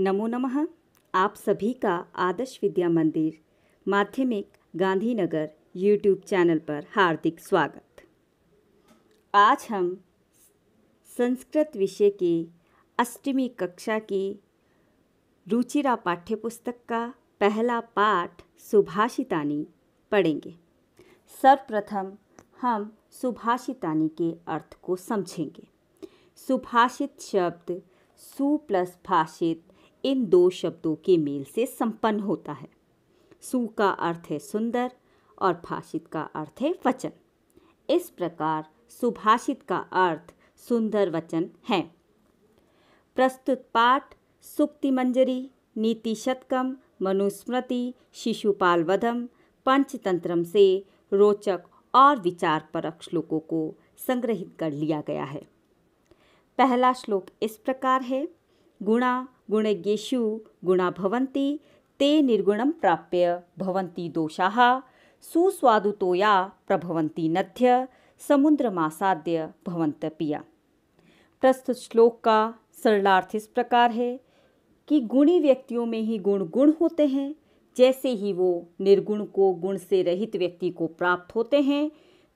नमो नमः आप सभी का आदर्श विद्या मंदिर माध्यमिक गांधीनगर यूट्यूब चैनल पर हार्दिक स्वागत आज हम संस्कृत विषय की अष्टमी कक्षा की रुचिरा पाठ्यपुस्तक का पहला पाठ सुभाषितानी पढ़ेंगे सर्वप्रथम हम सुभाषितानी के अर्थ को समझेंगे सुभाषित शब्द सु प्लस भाषित इन दो शब्दों के मेल से संपन्न होता है सु का अर्थ है सुंदर और भाषित का अर्थ है वचन इस प्रकार सुभाषित का अर्थ सुंदर वचन है प्रस्तुत पाठ सुक्ति मंजरी नीति शतकम मनुस्मृति शिशुपाल वधम पंचतंत्रम से रोचक और विचारपरक श्लोकों को संग्रहित कर लिया गया है पहला श्लोक इस प्रकार है गुणा गुणज्ञेषु गुणा भवन्ति ते निर्गुण प्राप्य भवन्ति सुस्वादु तो या प्रभवन्ति नध्य समुद्रमासाद्य भवंत पिया प्रस्तुत श्लोक का सरलार्थ इस प्रकार है कि गुणी व्यक्तियों में ही गुण गुण होते हैं जैसे ही वो निर्गुण को गुण से रहित व्यक्ति को प्राप्त होते हैं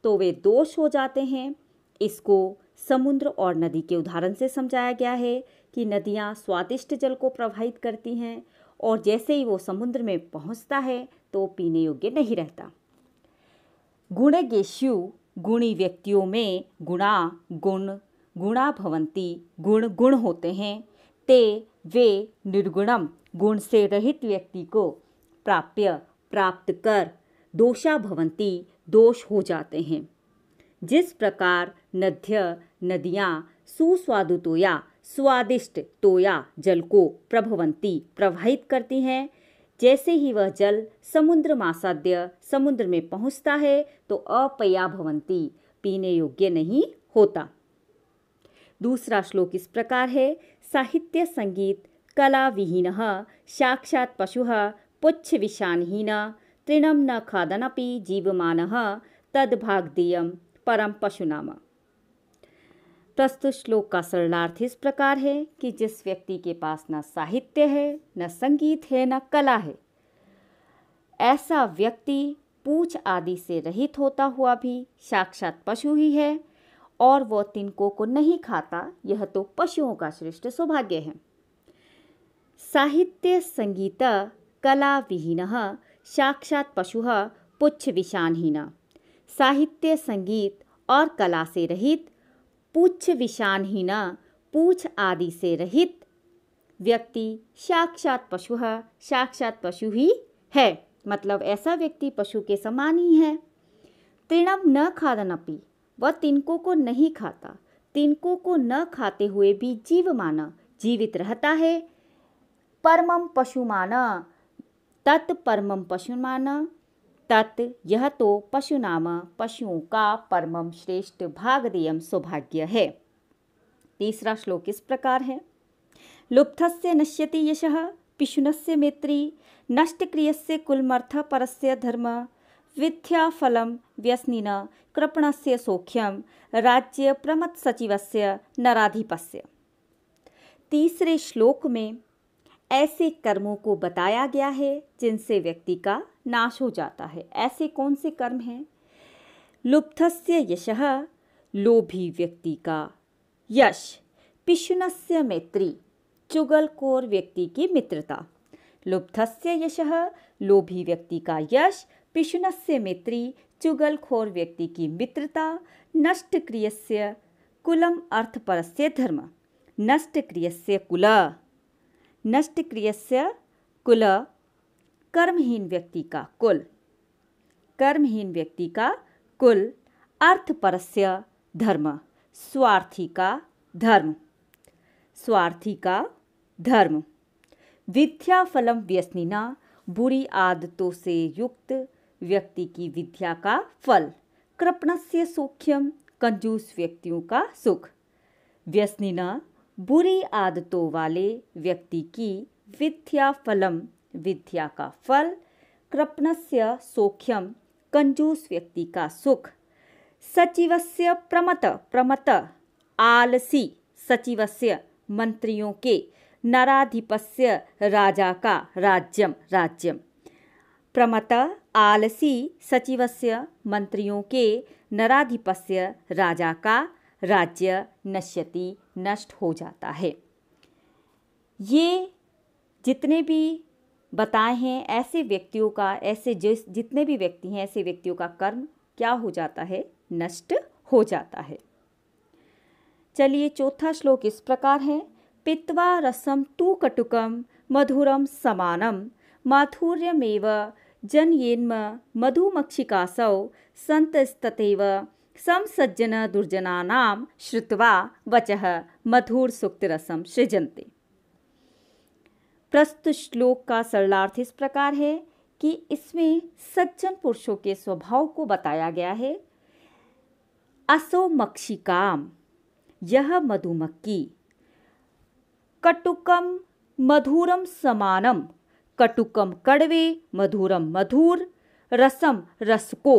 तो वे दोष हो जाते हैं इसको समुद्र और नदी के उदाहरण से समझाया गया है कि नदियाँ स्वादिष्ट जल को प्रवाहित करती हैं और जैसे ही वो समुद्र में पहुँचता है तो पीने योग्य नहीं रहता गुणगेशु गुणी व्यक्तियों में गुणा गुण गुणा भवंती गुण गुण होते हैं ते वे निर्गुणम गुण से रहित व्यक्ति को प्राप्य प्राप्त कर दोषा भवंती दोष हो जाते हैं जिस प्रकार नद्य नदियाँ सुस्वादुतोया स्वादिष्ट तोया जल को प्रभवंती प्रवाहित करती हैं जैसे ही वह जल समुद्र मासाद्य समुद्र में पहुंचता है तो अपया भवंती पीने योग्य नहीं होता दूसरा श्लोक इस प्रकार है साहित्य संगीत कला विहीन साक्षात पशु पुच्छ विषाणहीन तृणम न खादनपि जीवमान तद्भागदेय परम पशुनामा प्रस्तुत श्लोक का शरणार्थ इस प्रकार है कि जिस व्यक्ति के पास न साहित्य है न संगीत है न कला है ऐसा व्यक्ति पूछ आदि से रहित होता हुआ भी साक्षात पशु ही है और वह तिनकों को नहीं खाता यह तो पशुओं का श्रेष्ठ सौभाग्य है साहित्य संगीत कला विहीन साक्षात पशु पुच्छ विषानहीन साहित्य संगीत और कला से रहित पूछ विषाणहीना पूछ आदि से रहित व्यक्ति साक्षात पशु है साक्षात पशु ही है मतलब ऐसा व्यक्ति पशु के समान ही है तृणम न खादन अपी वह तिनकों को नहीं खाता तिनकों को न खाते हुए भी जीव माना जीवित रहता है परमम पशु माना तत् पशु माना तत् यह तो पशु नाम पशुओं का परमम श्रेष्ठ भागदेयम सौभाग्य है तीसरा श्लोक इस प्रकार है लुप्त से नश्यति यश पिशुन से नष्ट क्रिय से कुलमर्थ परस्य धर्म विद्याफलम व्यसनिन कृपण से सौख्यम राज्य प्रमत सचिव से नराधिपस्य तीसरे श्लोक में ऐसे कर्मों को बताया गया है जिनसे व्यक्ति का नाश हो जाता है ऐसे कौन से कर्म हैं लुब्धस्य यश लोभी व्यक्ति का यश पिशुनस्य मैत्री चुगलखोर व्यक्ति की मित्रता लुब्धस्य यश लोभी व्यक्ति का यश पिशुनस्य मैत्री चुगलखोर व्यक्ति की मित्रता नष्ट क्रियस्य कुलम अर्थपरस्य धर्म नष्ट क्रियस्य कुल क्रियस्य कुल कर्महीन व्यक्ति का कुल कर्महीन व्यक्ति का कुल अर्थपरस्य धर्म स्वार्थी का धर्म स्वार्थी का धर्म विद्या फलम व्यसनिना बुरी आदतों से युक्त व्यक्ति की विद्या का फल कृपणस्य सौख्यम कंजूस व्यक्तियों का सुख व्यसनिना बुरी आदतों वाले व्यक्ति की विद्या फलम विद्या का फल कृपणस्य सौख्यम कंजूस व्यक्ति का सुख सचिवस्य प्रमत प्रमत आलसी सचिवस्य मंत्रियों के नराधिपस्य राजा का राज्यम राज्यम प्रमत आलसी सचिवस्य मंत्रियों के नराधिपस्य राजा का राज्य नश्यति नष्ट हो जाता है ये जितने भी बताए हैं ऐसे व्यक्तियों का ऐसे जिस जितने भी व्यक्ति हैं ऐसे व्यक्तियों का कर्म क्या हो जाता है नष्ट हो जाता है चलिए चौथा श्लोक इस प्रकार है पित्वा रसम तू कटुकम मधुरम समानम माधुर्यमेव जनयेन्म मधुमक्षिकासव संतस्ततेव समसज्जन दुर्जनानां मधुर वचः रसम सृजनते प्रस्तुत श्लोक का सरलार्थ इस प्रकार है कि इसमें सज्जन पुरुषों के स्वभाव को बताया गया है असो मक्षिकाम यह मधुमक्खी कटुकम मधुरम समानम कटुकम कड़वे मधुरम मधुर रसम रसको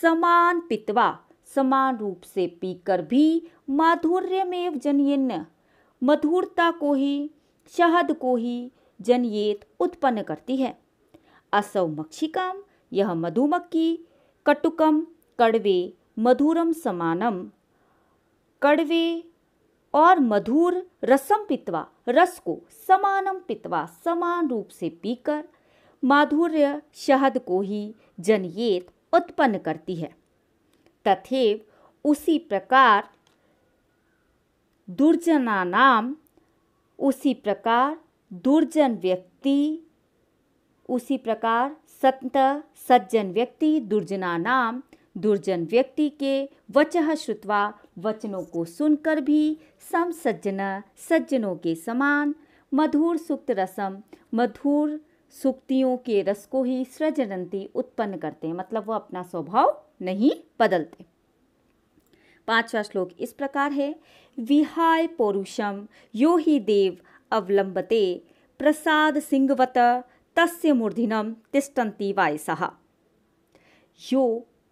समान पित्वा समान रूप से पीकर भी माधुर्यमेव जनयन मधुरता को ही शहद को ही जनयेत उत्पन्न करती है असव मक्षिकाम यह मधुमक्खी कटुकम कड़वे मधुरम समानम कड़वे और मधुर रसम पितवा रस को समानम पितवा समान रूप से पीकर माधुर्य शहद को ही जनयेत उत्पन्न करती है तथेव उसी प्रकार दुर्जना नाम उसी प्रकार दुर्जन व्यक्ति उसी प्रकार संत सज्जन व्यक्ति दुर्जना नाम दुर्जन व्यक्ति के वचह श्रुतवा वचनों को सुनकर भी सम सज्जन सज्जनों के समान मधुर सुक्त रसम मधुर सुक्तियों के रस को ही सृजनंती उत्पन्न करते हैं मतलब वह अपना स्वभाव नहीं बदलते पांचवा श्लोक इस प्रकार है विहाय पौरुषम यो ही देव अवलंबते प्रसाद सिंहवत तस्य मूर्धिनम तिष्ठन्ति वायसहा यो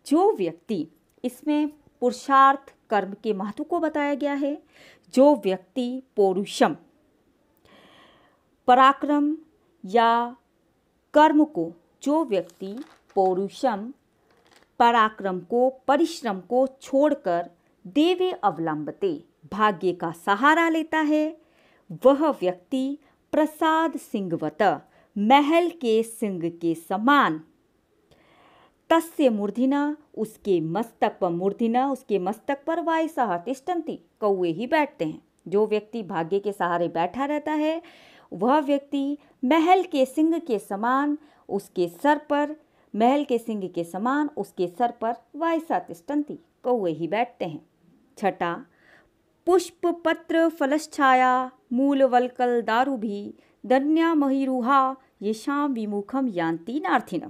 जो व्यक्ति इसमें पुरुषार्थ कर्म के महत्व को बताया गया है जो व्यक्ति पौरुषम पराक्रम या कर्म को जो व्यक्ति पौरुषम पराक्रम को परिश्रम को छोड़कर देवे अवलंबते भाग्य का सहारा लेता है वह व्यक्ति प्रसाद सिंहवत महल के सिंह के समान तस्य मूर्धिना उसके मस्तक पर मूर्धिना उसके मस्तक पर वाय सह तिष्ठन्ति कौए ही बैठते हैं जो व्यक्ति भाग्य के सहारे बैठा रहता है वह व्यक्ति महल के सिंह के समान उसके सर पर महल के सिंह के समान उसके सर पर वायसा तिष्टंती कौए ही बैठते हैं छठा पुष्प पत्र फलश्छाया मूल वलकल दारू भी धन्या महिरूहा ये शाम विमुखम यान्ति नार्थिन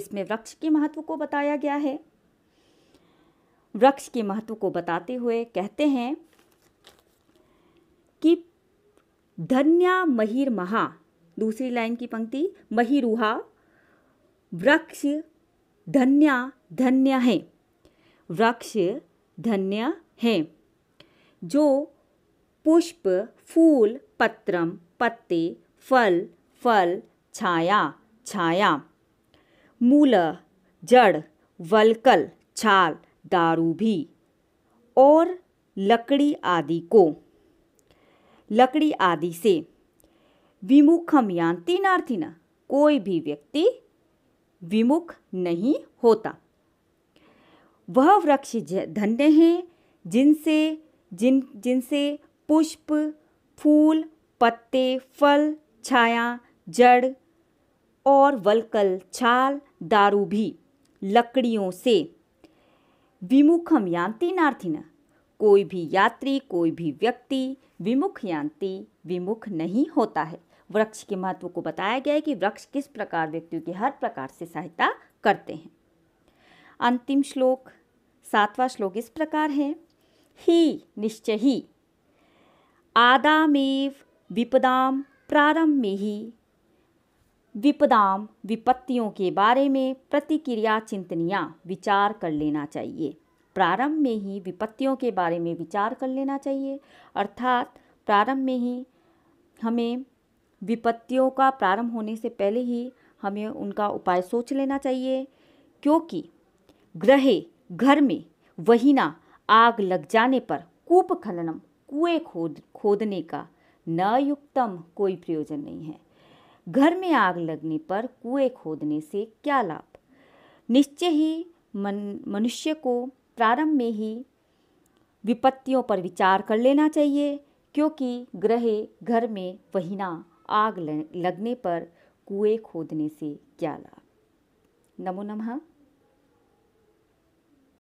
इसमें वृक्ष के महत्व को बताया गया है वृक्ष के महत्व को बताते हुए कहते हैं कि धन्या महिर महा दूसरी लाइन की पंक्ति महिरूहा वृक्ष धन्य धन्य है वृक्ष धन्य है जो पुष्प फूल पत्रम पत्ते फल फल छाया छाया मूल जड़ वलकल छाल दारू भी और लकड़ी आदि को लकड़ी आदि से विमुखम यान्ति नार्थिना कोई भी व्यक्ति विमुख नहीं होता वह वृक्ष धन्य हैं जिनसे जिन जिनसे पुष्प फूल पत्ते फल छाया जड़ और वलकल छाल दारू भी लकड़ियों से विमुखम यान्ति नार्थिन कोई भी यात्री कोई भी व्यक्ति विमुख यांति विमुख नहीं होता है वृक्ष के महत्व को बताया गया है कि वृक्ष किस प्रकार व्यक्तियों की हर प्रकार से सहायता करते हैं अंतिम श्लोक सातवां श्लोक इस प्रकार है ही निश्चय ही आदामेव विपदाम प्रारंभ में ही विपदाम विपत्तियों के बारे में प्रतिक्रिया चिंतनियाँ विचार कर लेना चाहिए प्रारंभ में ही विपत्तियों के बारे में विचार कर लेना चाहिए अर्थात प्रारंभ में ही हमें विपत्तियों का प्रारंभ होने से पहले ही हमें उनका उपाय सोच लेना चाहिए क्योंकि ग्रहे घर में वही ना आग लग जाने पर कूप खननम कुएं खोद खोदने का न युक्तम कोई प्रयोजन नहीं है घर में आग लगने पर कुएं खोदने से क्या लाभ निश्चय ही मन मनुष्य को प्रारंभ में ही विपत्तियों पर विचार कर लेना चाहिए क्योंकि ग्रह घर में वहीना आग लगने पर कुएं खोदने से क्या लाभ नमो नमः